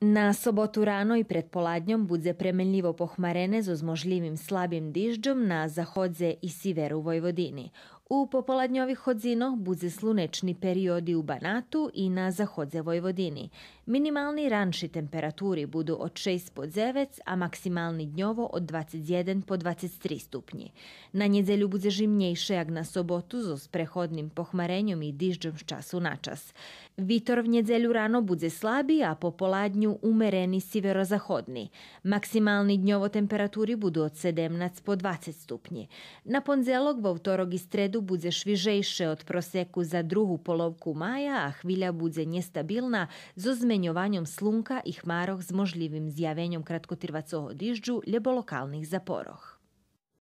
Na sobotu rano i pred poladnjom budze premenljivo pohmarene z zmožljivim slabim dižđom na zahodze i siveru Vojvodini. U popoladnjovih hodzino budze slunečni periodi u Banatu i na zahodze Vojvodini. Minimalni ranši temperaturi budu od 6 po 9, a maksimalni dnjovo od 21 po 23 stupnji. Na njedzelju budze i šejak na sobotu zo s prehodnim pohmarenjom i dižđom s času na čas. Vitor v njedzelju rano budze slabi, a popoladnju umjereni umereni siverozahodni. Maksimalni dnjovo temperaturi budu od 17 po 20 stupnji. Na ponzelog bo i stredu budze švižejše od proseku za drugu polovku maja, a hvilja budze nestabilna z ozmenjovanjem slunka i hmaroh s možljivim zjavenjom kratkotirvacoho dižđu lokalnih zaporoh.